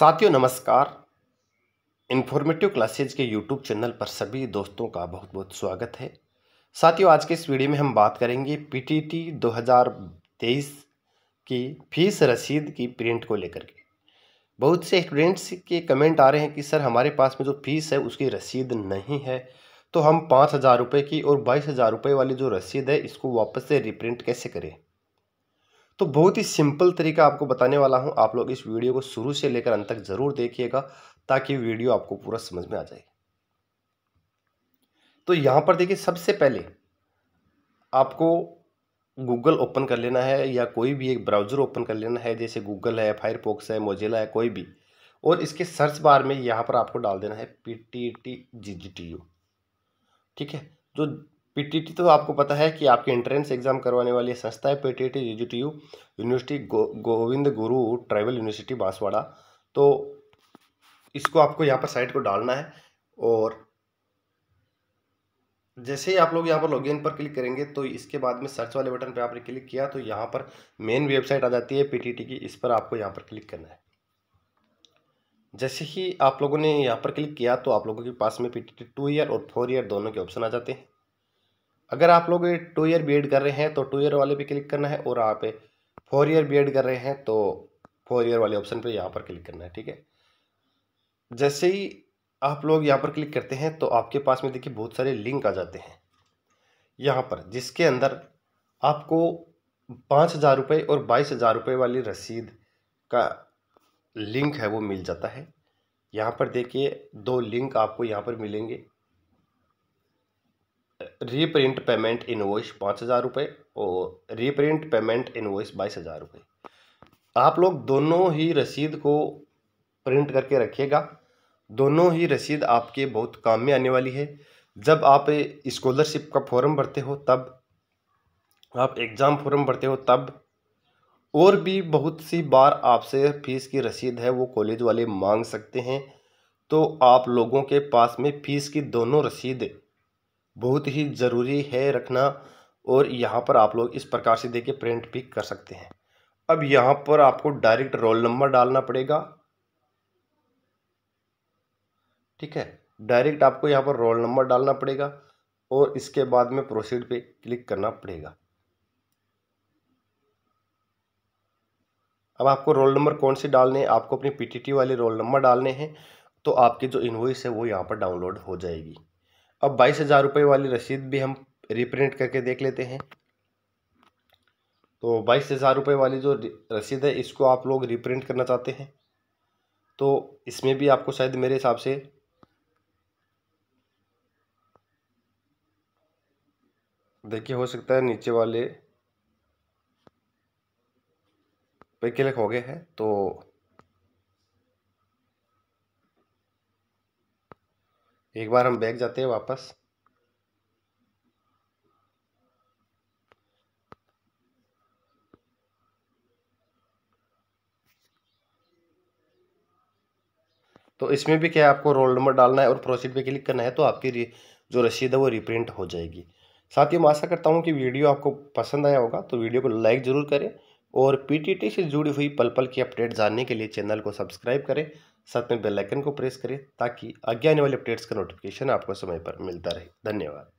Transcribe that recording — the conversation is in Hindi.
साथियों नमस्कार इन्फॉर्मेटिव क्लासेज के यूट्यूब चैनल पर सभी दोस्तों का बहुत बहुत स्वागत है साथियों आज के इस वीडियो में हम बात करेंगे पीटीटी 2023 की फीस रसीद की प्रिंट को लेकर के बहुत से स्टूडेंट्स के कमेंट आ रहे हैं कि सर हमारे पास में जो फीस है उसकी रसीद नहीं है तो हम पाँच हज़ार रुपये की और बाईस हज़ार रुपये वाली जो रसीद है इसको वापस से रिप्रिंट कैसे करें तो बहुत ही सिंपल तरीका आपको बताने वाला हूँ आप लोग इस वीडियो को शुरू से लेकर अंत तक ज़रूर देखिएगा ताकि वीडियो आपको पूरा समझ में आ जाए तो यहाँ पर देखिए सबसे पहले आपको गूगल ओपन कर लेना है या कोई भी एक ब्राउज़र ओपन कर लेना है जैसे गूगल है फायरफॉक्स है मोजिला है कोई भी और इसके सर्च बार में यहाँ पर आपको डाल देना है P T T G G T U ठीक है जो पीटीटी तो आपको पता है कि आपके एंट्रेंस एग्जाम करवाने वाली संस्था है पीटीटी टी यूनिवर्सिटी गो, गोविंद गुरु ट्राइबल यूनिवर्सिटी बांसवाड़ा तो इसको आपको यहाँ पर साइट को डालना है और जैसे ही आप लोग यहाँ पर लॉगिन पर क्लिक करेंगे तो इसके बाद में सर्च वाले बटन पर आपने क्लिक किया तो यहाँ पर मेन वेबसाइट आ जाती है पीटीटी की इस पर आपको यहाँ पर क्लिक करना है जैसे ही आप लोगों ने यहाँ पर क्लिक किया तो आप लोगों के पास में पीटीटी टू ईयर और फोर ईयर दोनों के ऑप्शन आ जाते हैं अगर आप लोग टू ईयर बी कर रहे हैं तो टू ईयर वाले पे क्लिक करना है और आप फोर ईयर बी कर रहे हैं तो फोर ईयर वाले ऑप्शन पे यहाँ पर क्लिक करना है ठीक है जैसे ही आप लोग यहाँ पर क्लिक करते हैं तो आपके पास में देखिए बहुत सारे लिंक आ जाते हैं यहाँ पर जिसके अंदर आपको पाँच हज़ार रुपये और बाईस हज़ार रुपये वाली रसीद का लिंक है वो मिल जाता है यहाँ पर देखिए दो लिंक आपको यहाँ पर मिलेंगे रीप्रिंट पेमेंट इनवॉइस पाँच हज़ार रुपये और रीप्रिंट पेमेंट इनवॉइस बाईस हज़ार रुपये आप लोग दोनों ही रसीद को प्रिंट करके रखिएगा दोनों ही रसीद आपके बहुत काम में आने वाली है जब आप इस्कॉलरशिप का फॉर्म भरते हो तब आप एग्ज़ाम फॉर्म भरते हो तब और भी बहुत सी बार आपसे फ़ीस की रसीद है वो कॉलेज वाले मांग सकते हैं तो आप लोगों के पास में फ़ीस की दोनों रसीद बहुत ही ज़रूरी है रखना और यहाँ पर आप लोग इस प्रकार से देखिए प्रिंट भी कर सकते हैं अब यहाँ पर आपको डायरेक्ट रोल नंबर डालना पड़ेगा ठीक है डायरेक्ट आपको यहाँ पर रोल नंबर डालना पड़ेगा और इसके बाद में प्रोसीड पे क्लिक करना पड़ेगा अब आपको रोल नंबर कौन से डालने हैं आपको अपनी पीटीटी वाले रोल नंबर डालने हैं तो आपकी जो इन्वॉइस है वो यहाँ पर डाउनलोड हो जाएगी अब बाईस हज़ार रुपये वाली रसीद भी हम रिप्रिंट करके देख लेते हैं तो बाईस हज़ार रुपये वाली जो रसीद है इसको आप लोग रिप्रिंट करना चाहते हैं तो इसमें भी आपको शायद मेरे हिसाब से देखिए हो सकता है नीचे वाले पे क्लिक हो गए हैं तो एक बार हम बैग जाते हैं वापस तो इसमें भी क्या है आपको रोल नंबर डालना है और प्रोसीड पे क्लिक करना है तो आपकी जो रसीद है वो रिप्रिंट हो जाएगी साथ ही मैं आशा करता हूँ कि वीडियो आपको पसंद आया होगा तो वीडियो को लाइक ज़रूर करें और पीटीटी से जुड़ी हुई पल पल की अपडेट जानने के लिए चैनल को सब्सक्राइब करें साथ में बेल आइकन को प्रेस करें ताकि आगे आने वाले अपडेट्स का नोटिफिकेशन आपको समय पर मिलता रहे धन्यवाद